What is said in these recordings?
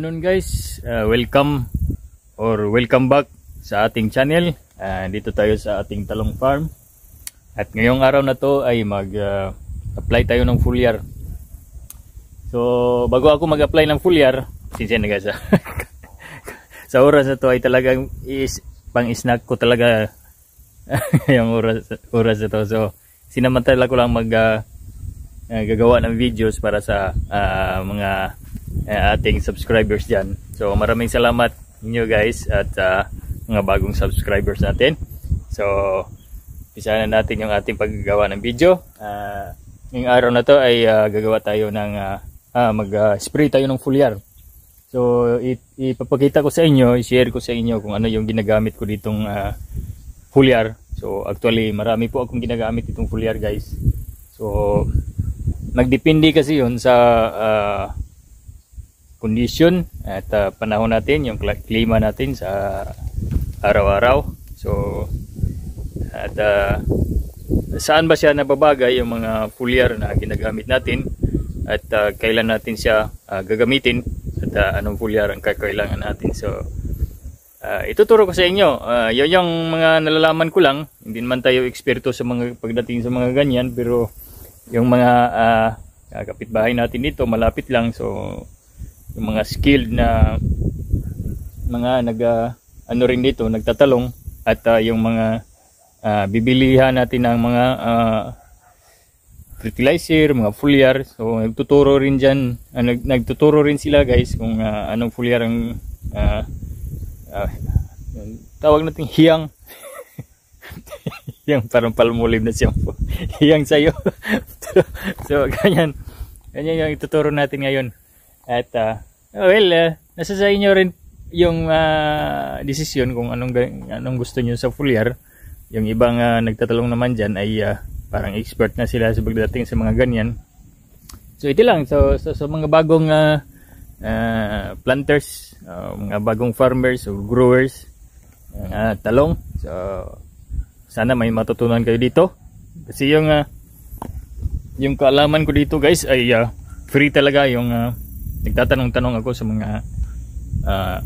afternoon guys uh, welcome or welcome back sa ating channel uh, dito tayo sa ating talong farm at ngayong araw na to ay mag uh, apply tayo ng foliar so bago ako mag apply ng foliar sinsya na guys ha? sa oras na to ay talagang is, pang snack ko talaga yung oras, oras na to so sinamantala ko lang mag uh, uh gagawa ng videos para sa uh, mga uh, ating subscribers dyan. So maraming salamat ninyo guys at uh, mga bagong subscribers natin. So umpisa natin yung ating paggawa ng video. Uh, ngayong araw na to ay uh, gagawa tayo ng uh, ah, mag-spray uh, tayo ng foliar. So ipapakita ko sa inyo, i-share ko sa inyo kung ano yung ginagamit ko ditong uh, foliar. So actually marami po akong ginagamit itong foliar guys. So nagdepende kasi yun sa uh, condition at uh, panahon natin, yung klima natin sa araw-araw. So, at uh, saan ba siya nababagay yung mga foliar na ginagamit natin at uh, kailan natin siya uh, gagamitin at uh, anong foliar ang kakailangan natin. So, uh, ituturo ko sa inyo. Uh, yun yung mga nalalaman ko lang. Hindi naman tayo eksperto sa mga pagdating sa mga ganyan pero yung mga uh, kapitbahay natin dito malapit lang so yung mga skilled na mga naga uh, ano rin dito nagtatalong at uh, yung mga uh, bibilihan natin ng mga uh, fertilizer, mga foliar. So nagtuturo rin diyan, uh, nag, nagtuturo rin sila guys kung uh, anong foliar ang uh, uh, tawag natin hiyang. hiyang parang palmulim na siya hiyang sa'yo. so ganyan. Ganyan yung ituturo natin ngayon. At uh, well, uh, nasa sa inyo rin yung uh, desisyon kung anong anong gusto niyo sa foliar. Yung ibang uh, nagtatalong naman diyan ay uh, parang expert na sila sa pagdating sa mga ganyan. So ito lang so so, so mga bagong uh, uh, planters, uh, mga bagong farmers o growers uh, talong. So sana may matutunan kayo dito. Kasi yung uh, yung kaalaman ko dito guys ay uh, free talaga yung uh, nagtatanong-tanong ako sa mga uh,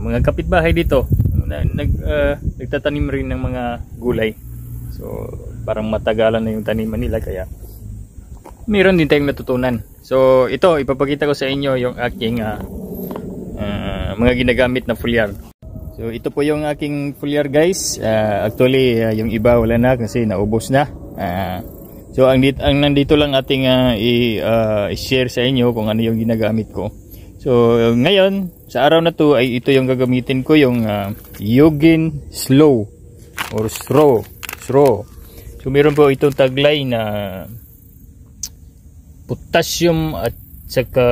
mga kapitbahay dito nag uh, nagtatanim rin ng mga gulay so parang matagalan na yung taniman nila kaya meron din tayong natutunan so ito ipapakita ko sa inyo yung aking uh, uh, mga ginagamit na foliar so ito po yung aking foliar guys uh, actually uh, yung iba wala na kasi naubos na uh, So ang, dit ang nandito lang ating uh, i-share uh, sa inyo kung ano yung ginagamit ko. So ngayon, sa araw na to ay ito yung gagamitin ko yung uh, ah, Yogin Slow or Straw. Straw. So meron po itong tagline na potassium at saka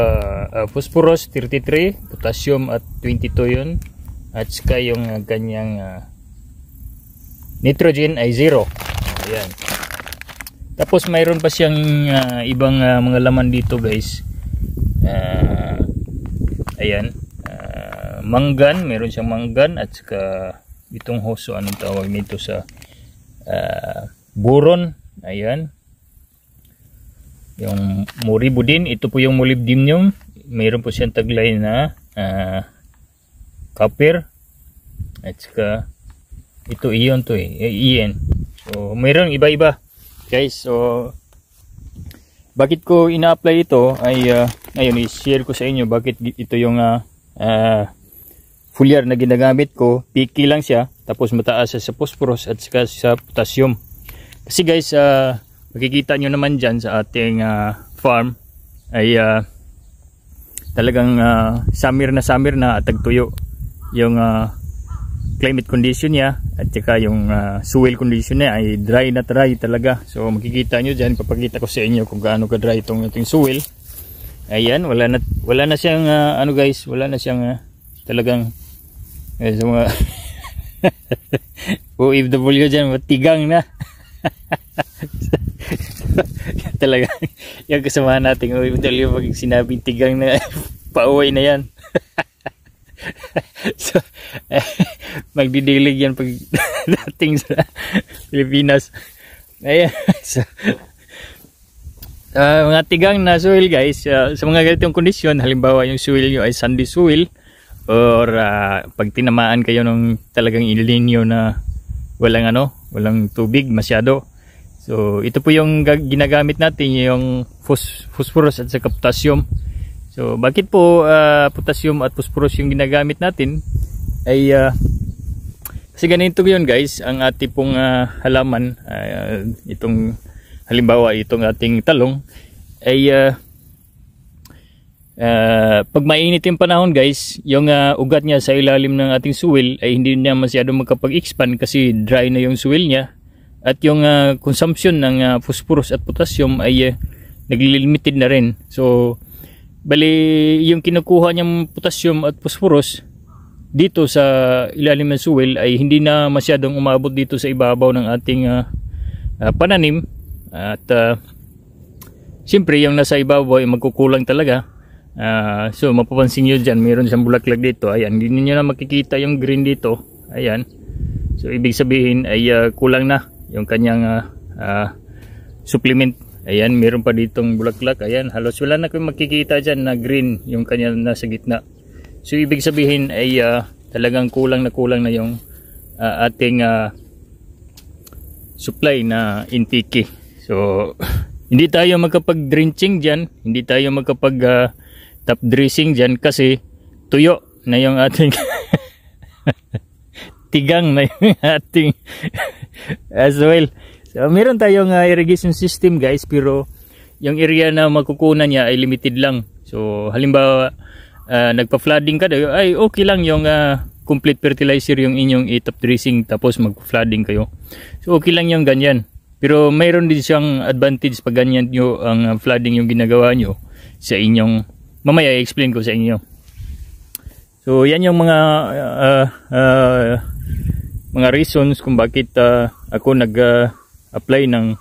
uh, phosphorus 33, potassium at 22 yun. At saka yung uh, kanyang uh, nitrogen ay 0. Ayan. Tapos mayroon pa siyang uh, ibang uh, mga laman dito guys. Uh, ayan. Uh, manggan. Mayroon siyang manggan at saka itong hoso. Anong tawag nito sa uh, buron. Ayan. Yung muribudin. Ito po yung molibdinium. Mayroon po siyang taglay na uh, copper. At saka ito iyon to eh. eh iyon. So mayroon iba-iba guys so bakit ko ina-apply ito ay uh, ah, ayun i-share ko sa inyo bakit ito yung uh, ah, uh, ah, foliar na ginagamit ko piki lang siya tapos mataas siya sa phosphorus at saka sa potassium kasi guys uh, makikita nyo naman dyan sa ating uh, farm ay uh, talagang uh, summer na summer na at tagtuyo yung uh, climate condition niya at saka yung uh, soil condition niya ay dry na dry talaga. So makikita niyo diyan papakita ko sa inyo kung gaano ka dry itong ating soil. Ayan, wala na wala na siyang uh, ano guys, wala na siyang uh, talagang eh, sa mga OFW dyan, matigang na. talaga, yung kasamahan nating OFW pag sinabing tigang na, pauwi na yan. so, eh, magdidilig yan pag dating sa Pilipinas. Ayan. So, uh, mga tigang na soil guys, uh, sa mga ganitong kondisyon, halimbawa yung soil nyo ay sandy soil or uh, pag tinamaan kayo ng talagang ilinyo na walang ano, walang tubig masyado. So, ito po yung ginagamit natin yung phosphorus at sa potassium So, bakit po uh, potassium at phosphorus yung ginagamit natin? Ay, uh, kasi ganito yun guys, ang ating pong uh, halaman, uh, itong halimbawa itong ating talong, ay uh, uh, pag mainit yung panahon guys, yung uh, ugat niya sa ilalim ng ating suwil ay hindi niya masyado magkapag-expand kasi dry na yung suwil niya. At yung uh, consumption ng uh, phosphorus at potassium ay uh, naglilimited na rin. So, Bali, yung kinukuha niyang potassium at phosphorus dito sa ilalim ng soil ay hindi na masyadong umabot dito sa ibabaw ng ating uh, uh, pananim at uh, siyempre yung nasa ibabaw ay magkukulang talaga uh, so mapapansin nyo dyan mayroon siyang bulaklak dito ayan hindi nyo na makikita yung green dito ayan so ibig sabihin ay uh, kulang na yung kanyang uh, uh, supplement Ayan, meron pa ditong bulaklak. Ayan, halos wala na kayong makikita dyan na green yung kanya nasa gitna. So, ibig sabihin ay uh, talagang kulang na kulang na yung uh, ating uh, supply na intiki. So, hindi tayo magkapag-drenching dyan. Hindi tayo magkapag-top uh, dressing dyan kasi tuyo na yung ating tigang na yung ating as well. So, ah, meron tayong uh, irrigation system guys pero yung area na magkukunan niya ay limited lang. So halimbawa uh, nagpa-flooding ka ay okay lang yung uh, complete fertilizer yung inyong itap dressing tapos mag-flooding kayo. So okay lang yung ganyan. Pero mayroon din siyang advantage pag ganyan nyo ang flooding yung ginagawa nyo sa inyong, mamaya i-explain ko sa inyo. So yan yung mga uh, uh, mga reasons kung bakit uh, ako nag uh, apply ng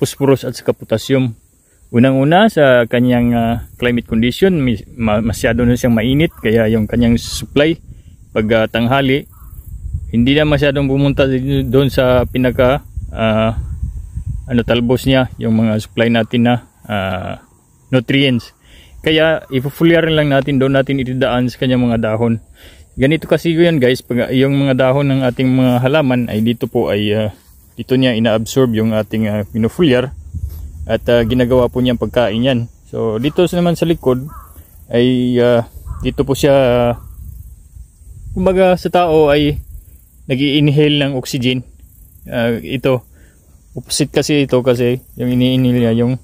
phosphorus at saka potassium. Unang-una sa kanyang uh, climate condition, masyado na siyang mainit kaya yung kanyang supply pag uh, tanghali hindi na masyadong pumunta doon sa pinaka uh, ano talbos niya yung mga supply natin na uh, nutrients. Kaya ipufulyarin lang natin doon natin itidaan sa kanyang mga dahon. Ganito kasi 'yun guys, pag yung mga dahon ng ating mga halaman ay dito po ay uh, dito niya inaabsorb yung ating uh, ah, minofoliar at uh, ginagawa po niyang pagkain yan so dito naman sa likod ay uh, dito po siya uh, kumbaga sa tao ay nag inhale ng oxygen uh, ito opposite kasi ito kasi yung ini niya yung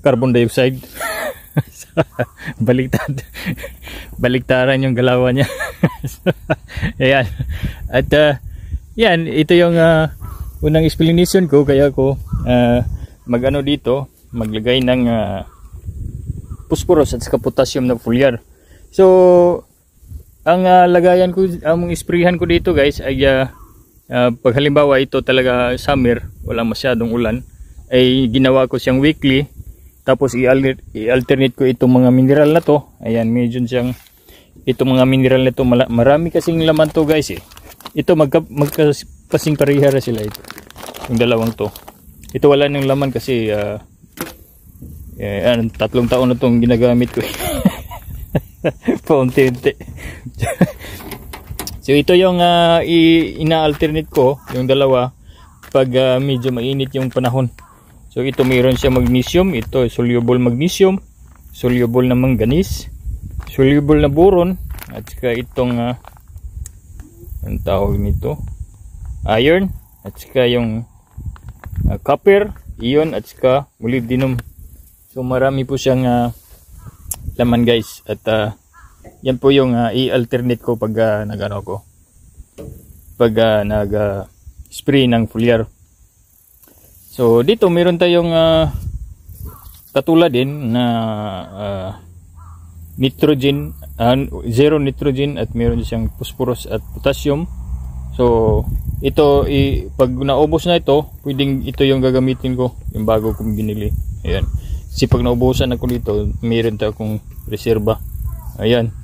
carbon dioxide baliktad baliktaran yung galawan niya ayan at uh, yan ito yung uh, unang explanation ko kaya ko uh, ah, magano dito maglagay ng uh, ah, phosphorus at saka potassium na foliar so ang uh, lagayan ko ang isprihan ko dito guys ay uh, uh, pag halimbawa ito talaga summer wala masyadong ulan ay ginawa ko siyang weekly tapos i-alternate ko itong mga mineral na to ayan medyo siyang itong mga mineral na to marami kasing laman to guys eh ito magka, magka kasing parehara sila ito. Yung dalawang to. Ito wala nang laman kasi uh, eh, ano, tatlong taon na itong ginagamit ko. Paunti-unti. so ito yung uh, ina-alternate ko, yung dalawa, pag uh, medyo mainit yung panahon. So ito mayroon siya magnesium, ito soluble magnesium, soluble na manganese, soluble na boron, at saka itong uh, ang tawag nito, iron at saka yung uh, copper, ion at saka molybdenum. So marami po siyang uh, laman guys at uh, yan po yung uh, i-alternate ko pag uh, nagano ko. Pag uh, nag uh, spray ng foliar. So dito meron tayong uh, katulad din na uh, nitrogen uh, zero nitrogen at meron siyang phosphorus at potassium So, ito, i, pag naubos na ito, pwedeng ito yung gagamitin ko, yung bago kong binili. Ayan. Kasi pag naubusan ako dito, meron tayo akong reserva. Ayan.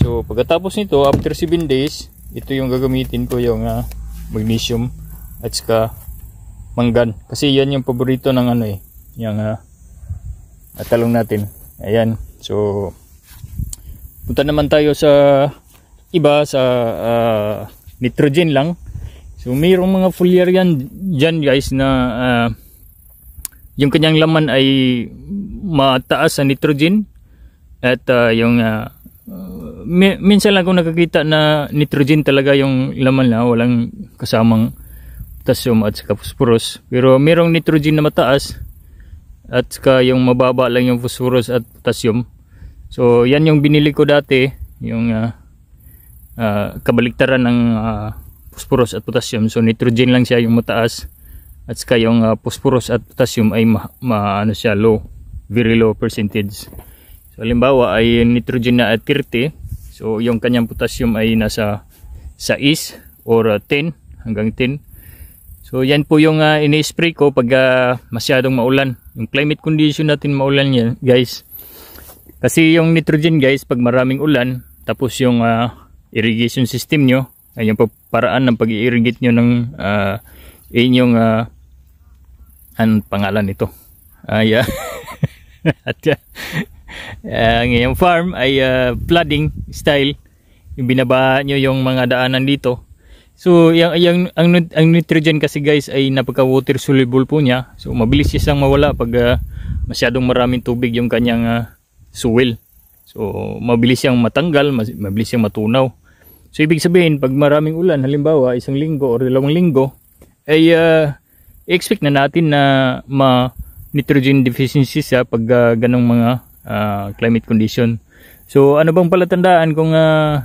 So, pagkatapos nito, after 7 days, ito yung gagamitin ko yung uh, magnesium at saka manggan. Kasi yan yung paborito ng ano eh, yung uh, talong natin. Ayan. So, punta naman tayo sa iba sa uh, nitrogen lang so mayroong mga foliar yan dyan guys na uh, yung kanyang laman ay mataas sa nitrogen at uh, yung uh, minsan lang ako nakakita na nitrogen talaga yung laman na walang kasamang potassium at saka phosphorus pero mayroong nitrogen na mataas at saka yung mababa lang yung phosphorus at potassium so yan yung binili ko dati yung uh, uh, ah, kabaligtaran ng uh, ah, phosphorus at potassium so nitrogen lang siya yung mataas at saka yung uh, ah, phosphorus at potassium ay ma, ma ano siya low very low percentage so halimbawa ay nitrogen na at 30 so yung kanyang potassium ay nasa 6 or uh, 10 hanggang 10 So yan po yung uh, ini-spray ko pag uh, masyadong maulan. Yung climate condition natin maulan yan guys. Kasi yung nitrogen guys pag maraming ulan tapos yung uh, irrigation system nyo ay yung paraan ng pag-irrigate nyo ng uh, inyong uh, ah, ang pangalan nito ay uh, at uh, ang iyong farm ay uh, flooding style yung binaba nyo yung mga daanan dito so yung, yung, ang, ang nitrogen kasi guys ay napaka water soluble po niya so mabilis siyang mawala pag uh, masyadong maraming tubig yung kanyang uh, soil so mabilis siyang matanggal mabilis siyang matunaw So ibig sabihin, pag maraming ulan, halimbawa isang linggo o dalawang linggo, ay uh, ah, expect na natin na ma nitrogen deficiency siya pag uh, ganong mga uh, climate condition. So ano bang palatandaan kung uh,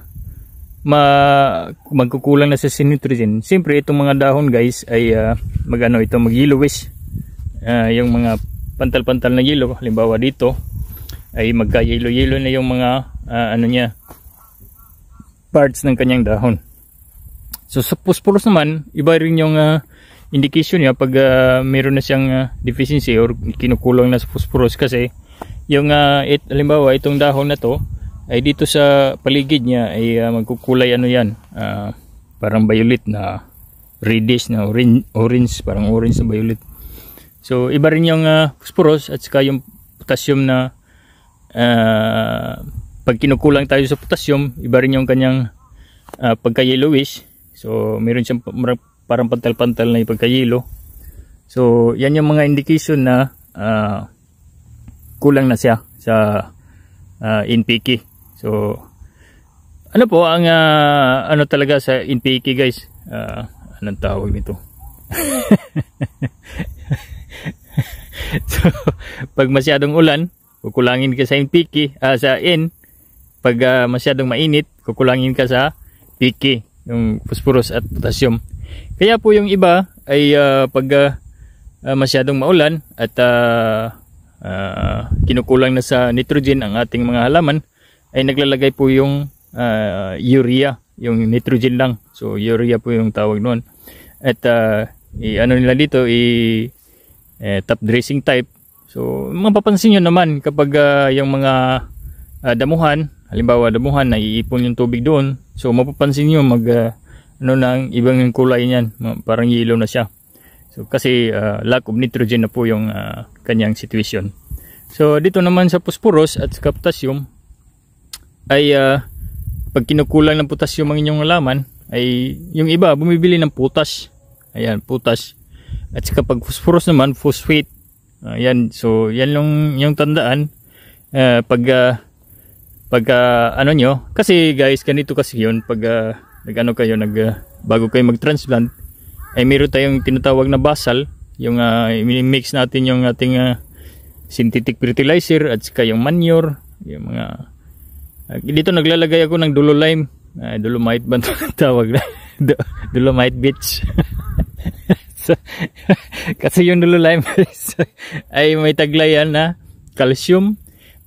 ma magkukulang na sa nitrogen? Siyempre itong mga dahon guys ay uh, magano ito mag yellowish. Uh, yung mga pantal-pantal na yellow halimbawa dito ay magka yellow yellow na yung mga uh, ano niya parts ng kanyang dahon. So sa phosphorus naman, iba rin yung uh, indication niya pag uh, meron na siyang uh, deficiency or kinukulang na sa phosphorus kasi yung uh, it, halimbawa itong dahon na to ay dito sa paligid niya ay uh, magkukulay ano yan uh, parang violet na reddish na orange, orange parang orange na violet so iba rin yung uh, phosphorus at saka yung potassium na pag kinukulang tayo sa potassium iba rin yung kanyang uh, ah, pagka yellowish so meron siyang parang pantal-pantal na pagka yellow so yan yung mga indication na uh, kulang na siya sa uh, ah, NPK so ano po ang uh, ano talaga sa NPK guys uh, anong tawag nito so pag masyadong ulan kukulangin ka sa NPK uh, sa N pag uh, masyadong mainit, kukulangin ka sa PK, yung phosphorus at potassium. Kaya po yung iba ay uh, pag uh, masyadong maulan at uh, uh, kinukulang na sa nitrogen ang ating mga halaman, ay naglalagay po yung uh, urea, yung nitrogen lang. So urea po yung tawag noon. At uh, i ano nila dito, i eh, top dressing type. So mapapansin nyo naman kapag uh, yung mga uh, damuhan halimbawa damuhan iipon yung tubig doon so mapapansin niyo mag uh, ano nang ibang yung kulay niyan parang yellow na siya so kasi uh, lack of nitrogen na po yung uh, kanyang situation so dito naman sa phosphorus at sa potassium ay uh, pag kinukulang ng potassium ang inyong laman ay yung iba bumibili ng potash ayan potash at saka pag phosphorus naman phosphate ayan so yan yung yung tandaan uh, pag uh, pagka uh, ano nyo kasi guys ganito kasi yun pag uh, ah, nag ano kayo nag uh, bago kayo mag transplant ay meron tayong tinatawag na basal yung uh, ah, mix natin yung ating uh, synthetic fertilizer at saka yung manure yung mga uh, dito naglalagay ako ng dulo lime uh, dolomite ba tawag na Do, dolomite bitch so, kasi yung lime ay may taglay yan na calcium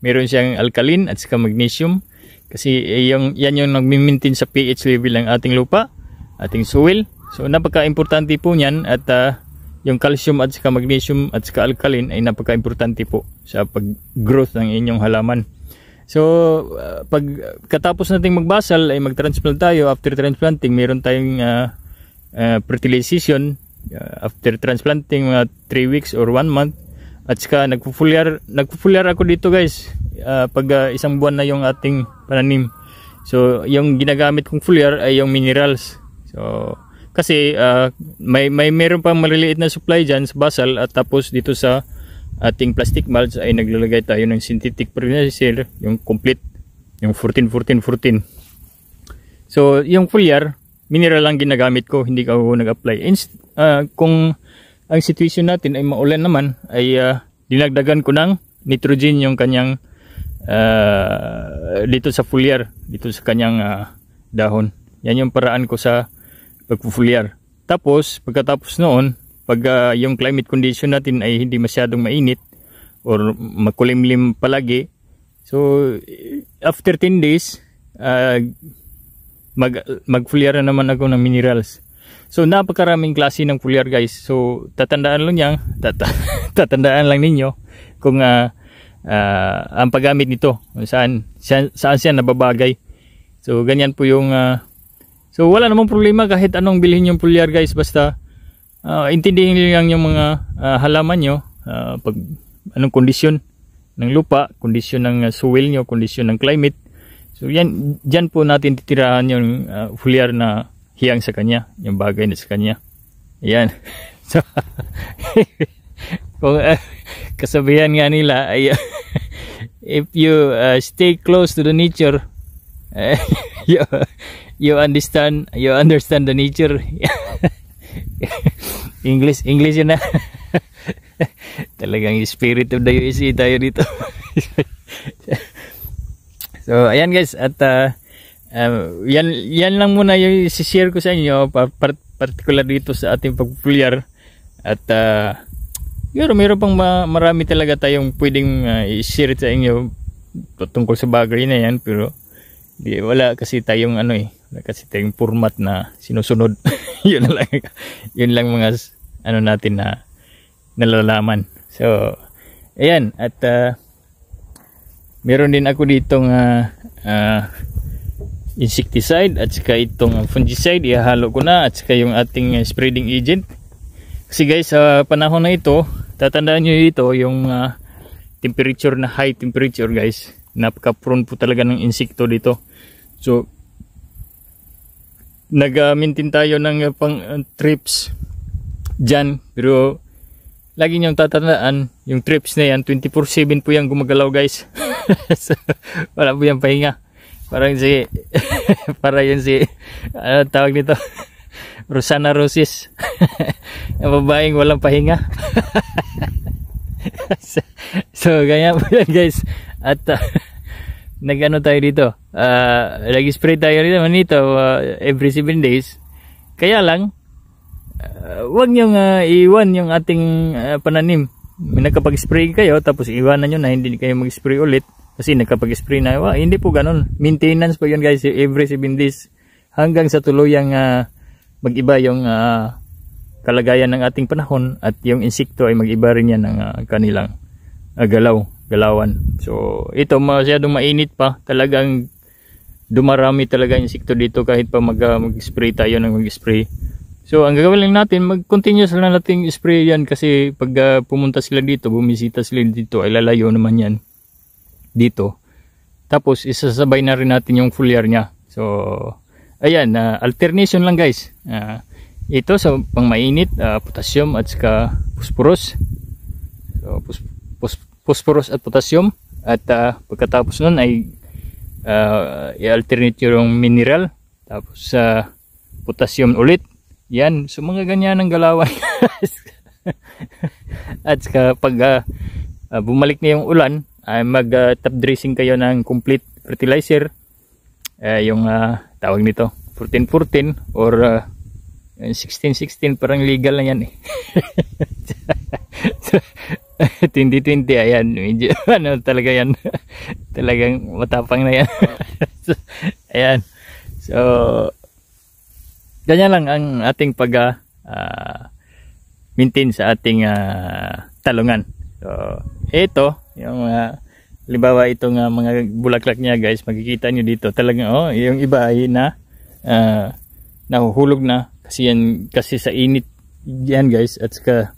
meron siyang alkaline at saka magnesium. Kasi yung, yan yung nagmimintin sa pH level ng ating lupa, ating soil. So napaka-importante po niyan at uh, yung calcium at saka magnesium at saka alkaline ay napaka-importante po sa pag-growth ng inyong halaman. So, uh, pag katapos nating magbasal ay mag-transplant tayo. After transplanting, meron tayong uh, uh, fertilization. Uh, after transplanting, mga 3 weeks or 1 month, at saka nagpupulyar, nagpupulyar ako dito guys uh, pag uh, isang buwan na yung ating pananim. So yung ginagamit kong fulyar ay yung minerals. So kasi uh, may may meron pang maliliit na supply diyan sa basal at tapos dito sa ating plastic mulch ay naglalagay tayo ng synthetic fertilizer yung complete yung 14 14 14. So yung fulyar mineral lang ginagamit ko hindi ako nag-apply. Uh, kung ang situation natin ay maulan naman ay uh, dinagdagan ko ng nitrogen yung kanyang uh, dito sa foliar dito sa kanyang uh, dahon yan yung paraan ko sa pagpufoliar tapos pagkatapos noon pag uh, yung climate condition natin ay hindi masyadong mainit or makulimlim palagi so after 10 days uh, mag magfoliar na naman ako ng minerals So napakaraming klase ng foliar guys. So tatandaan lang yan, tata tatandaan lang ninyo kung uh, uh, ang paggamit nito, saan, saan, saan siya nababagay. So ganyan po yung uh, So wala namang problema kahit anong bilhin yung foliar guys basta uh, intindihin niyo lang yung mga uh, halaman niyo uh, pag anong kondisyon ng lupa, kondisyon ng uh, soil nyo, kondisyon ng climate. So yan diyan po natin titirahan yung uh, foliar na hiyang sa kanya, yung bagay na sa kanya. Ayan. So, kung uh, kasabihan nga nila, ay, if you uh, stay close to the nature, uh, you, you understand, you understand the nature. English, English na. Talagang spirit of the USA tayo dito. so, ayan guys, at uh, Um, yan, yan lang muna yung share ko sa inyo, part particular dito sa ating pagpulyar. At uh, yun, mayroon pang marami talaga tayong pwedeng uh, i-share sa inyo tungkol sa bagay na yan. Pero di, wala kasi tayong ano eh, wala kasi tayong format na sinusunod. yun lang, yun lang mga ano natin na nalalaman. So, ayan. At uh, meron din ako dito uh, uh, insecticide at saka itong fungicide ihalo ko na at saka yung ating eh, spreading agent kasi guys sa panahon na ito tatandaan nyo ito yung uh, temperature na high temperature guys napaka prone po talaga ng insekto dito so nag-maintain tayo ng eh, pang eh, trips dyan pero lagi nyong tatandaan yung trips na yan 24-7 po yan gumagalaw guys so, wala po yan pahinga Parang si para yun si ano tawag nito? Rosana Rosis. Ang babaeng walang pahinga. so, so ganyan po yan guys. At uh, nagano tayo dito. Uh, ah, lagi spray tayo dito uh, every 7 days. Kaya lang uh, wag niyo uh, iwan yung ating uh, pananim. Nagkapag-spray kayo tapos iwanan niyo na hindi kayo mag-spray ulit kasi nagkapag-spray na. Wa, hindi po ganun. Maintenance po yun guys. Every 7 days hanggang sa tuluyang uh, mag-iba yung uh, kalagayan ng ating panahon at yung insekto ay mag-iba rin yan ng uh, kanilang uh, galaw, galawan. So ito masyadong mainit pa. Talagang dumarami talaga insekto dito kahit pa mag, uh, mag-spray tayo ng mag-spray. So ang gagawin lang natin, mag-continuous lang natin spray yan kasi pag uh, pumunta sila dito, bumisita sila dito, ay lalayo naman yan dito. Tapos isasabay na rin natin yung foliar niya. So ayan, uh, alternation lang guys. Uh, ito sa pangmainit, uh, potassium at saka phosphorus. So phos phos phosphorus at potassium at uh, pagkatapos nun ay uh, i-alternate yung mineral tapos sa uh, potassium ulit. Yan, so mga ganyan ang galawan. at saka pag uh, uh, bumalik na yung ulan, ay ah, mag uh, ah, top dressing kayo ng complete fertilizer uh, yung uh, tawag nito 14-14 or uh, 16-16 parang legal na yan eh 2020 ayan medyo ano talaga yan talagang matapang na yan ayan so ganyan lang ang ating pag uh, maintain sa ating uh, talungan So, oh. ah, ito, yung mga, uh, libawa itong uh, mga bulaklak niya guys, makikita nyo dito. talaga, oh, yung iba ay na, uh, nahuhulog na. Kasi yan, kasi sa init yan guys, at saka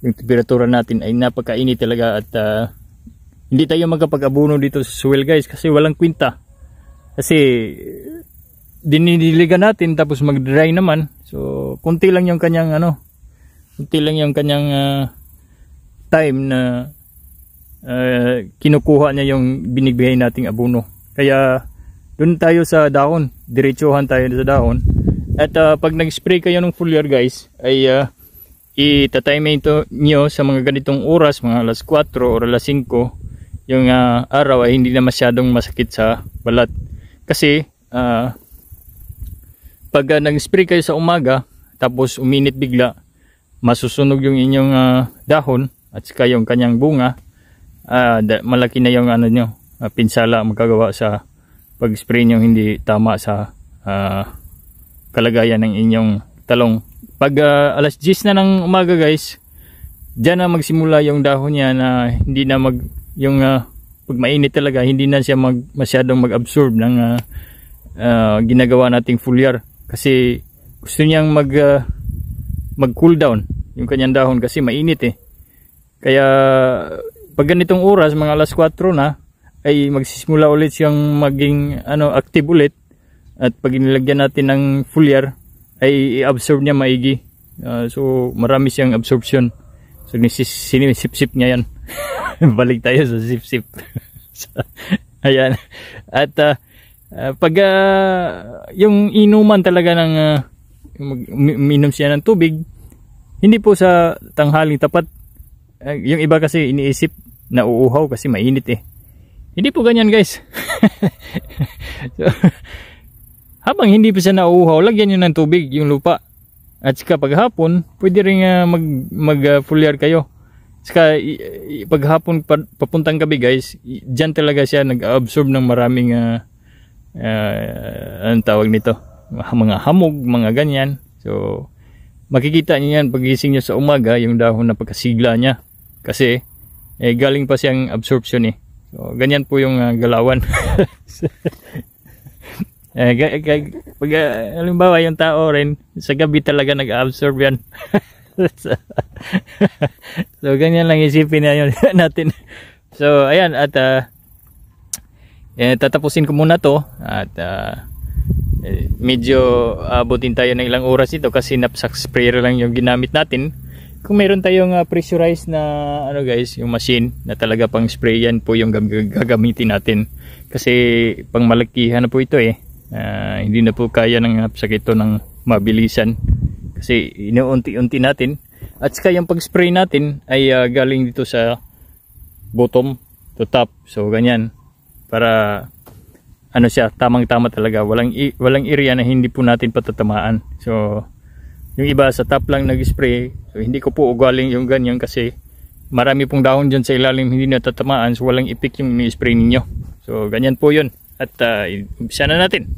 yung temperatura natin ay napakainit talaga at uh, hindi tayo magkapag-abuno dito sa swell guys kasi walang kwinta. Kasi dinidiligan natin tapos mag-dry naman. So, kunti lang yung kanyang ano, kunti lang yung kanyang uh, time na uh, kinukuha niya yung binibigay nating abono. Kaya doon tayo sa dahon, diretsuhan tayo sa dahon. At uh, pag nag-spray kayo ng foliar guys, ay uh, itatime ito nyo sa mga ganitong oras, mga alas 4 o alas 5, yung uh, araw ay hindi na masyadong masakit sa balat. Kasi uh, pag uh, nag-spray kayo sa umaga, tapos uminit bigla, masusunog yung inyong uh, dahon, at saka yung kanyang bunga uh, malaki na yung ano nyo uh, pinsala magkagawa sa pag spray nyo hindi tama sa uh, kalagayan ng inyong talong pag uh, alas 10 na ng umaga guys dyan na magsimula yung dahon niya na hindi na mag yung uh, pag mainit talaga hindi na siya mag, masyadong mag-absorb ng uh, uh, ginagawa nating foliar kasi gusto niyang mag uh, mag cool down yung kanyang dahon kasi mainit eh kaya pag ganitong oras, mga alas 4 na, ay magsisimula ulit siyang maging ano, active ulit. At pag inilagyan natin ng foliar, ay i-absorb niya maigi. Uh, so marami siyang absorption. So sinisip-sip niya yan. Balik tayo sa sip-sip. Ayan. At uh, pag uh, yung inuman talaga ng uh, mag, uminom siya ng tubig, hindi po sa tanghaling tapat uh, yung iba kasi iniisip na uuhaw kasi mainit eh. Hindi po ganyan guys. so, habang hindi pa siya nauuhaw, lagyan nyo ng tubig yung lupa. At saka paghapon, pwede rin uh, mag, mag uh, ah, yard kayo. Saka paghapon pa, papuntang gabi guys, dyan talaga siya nag-absorb ng maraming uh, uh, anong tawag nito? Mga hamog, mga ganyan. So, makikita niyo yan pagising niyo sa umaga, yung dahon na pagkasigla niya. Kasi eh, galing pa siyang absorption eh. So, ganyan po yung uh, galawan. eh, pag, uh, halimbawa yung tao rin, sa gabi talaga nag-absorb yan. so, ganyan lang isipin na natin. So, ayan, at uh, eh, tatapusin ko muna to at uh, eh, medyo abutin tayo ng ilang oras ito kasi knapsack sprayer lang yung ginamit natin kung meron tayong uh, pressurized na ano guys, yung machine na talaga pang spray yan po yung gagamitin natin. Kasi pang malakihan na po ito eh. Uh, hindi na po kaya ng hapsak ito ng mabilisan. Kasi inuunti-unti natin. At saka yung pag-spray natin ay uh, galing dito sa bottom to top. So ganyan. Para ano siya, tamang-tama talaga. Walang, walang area na hindi po natin patatamaan. So yung iba sa top lang nag-spray so, hindi ko po ugaling yung ganyan kasi marami pong dahon dyan sa ilalim hindi natatamaan so walang ipik yung ini-spray ninyo so ganyan po yun at uh, ah, umpisa na natin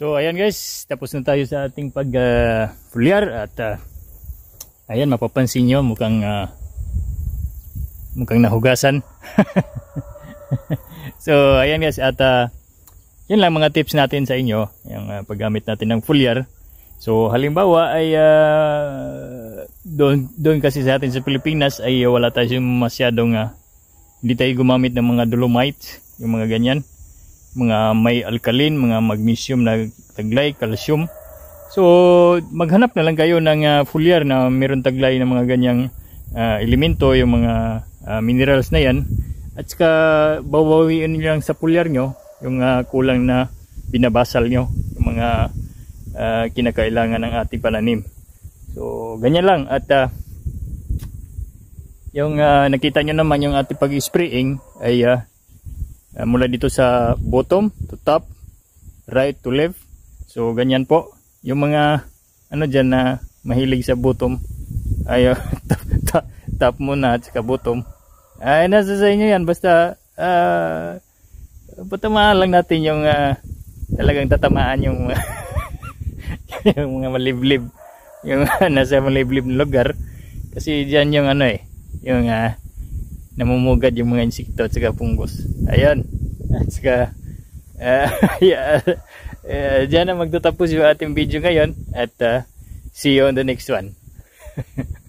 So ayan guys, tapos na tayo sa ating pag uh, foliar at uh, ayan mapapansin nyo mukhang uh, mukhang nahugasan. so ayan guys at uh, ah, yan lang mga tips natin sa inyo yung uh, paggamit natin ng foliar. So halimbawa ay uh, doon, doon kasi sa atin sa Pilipinas ay wala tayo masyadong uh, hindi tayo gumamit ng mga dolomite yung mga ganyan mga may alkaline, mga magnesium na taglay, calcium. So, maghanap na lang kayo ng uh, foliar na meron taglay ng mga ganyang uh, elemento, yung mga uh, minerals na yan. At saka, babawiin nyo lang sa foliar nyo yung uh, kulang na binabasal nyo, yung mga uh, kinakailangan ng ating pananim. So, ganyan lang. At uh, yung uh, nakita nyo naman yung ating pag-spraying ay uh, uh, mula dito sa bottom to top, right to left. So ganyan po. Yung mga ano diyan na mahilig sa bottom ay top, ah, top, top muna at saka bottom. Ay nasa sa inyo 'yan basta uh, patamaan lang natin yung uh, talagang tatamaan yung yung mga maliblib yung nasa maliblib na lugar kasi diyan yung ano eh yung uh, namumugad yung mga insekto at saka punggos ayan at saka uh, yeah, uh, dyan na magtatapos yung ating video ngayon at uh, see you on the next one